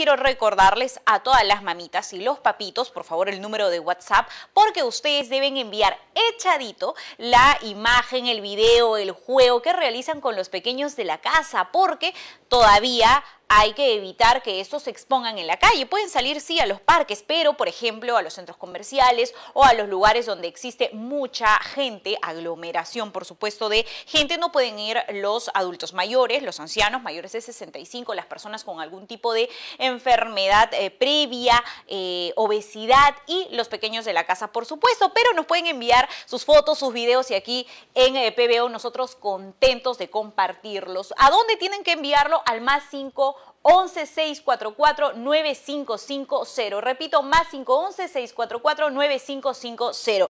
quiero recordarles a todas las mamitas y los papitos, por favor, el número de WhatsApp, porque ustedes deben enviar echadito la imagen, el video, el juego que realizan con los pequeños de la casa, porque todavía hay que evitar que estos se expongan en la calle. Pueden salir, sí, a los parques, pero, por ejemplo, a los centros comerciales o a los lugares donde existe mucha gente, aglomeración, por supuesto, de gente, no pueden ir los adultos mayores, los ancianos mayores de 65, las personas con algún tipo de enfermedad eh, previa, eh, obesidad y los pequeños de la casa, por supuesto, pero nos pueden enviar sus fotos, sus videos y aquí en eh, PBO nosotros contentos de compartirlos. ¿A dónde tienen que enviarlo? Al más 5 11-644-9550. Repito, más 511-644-9550.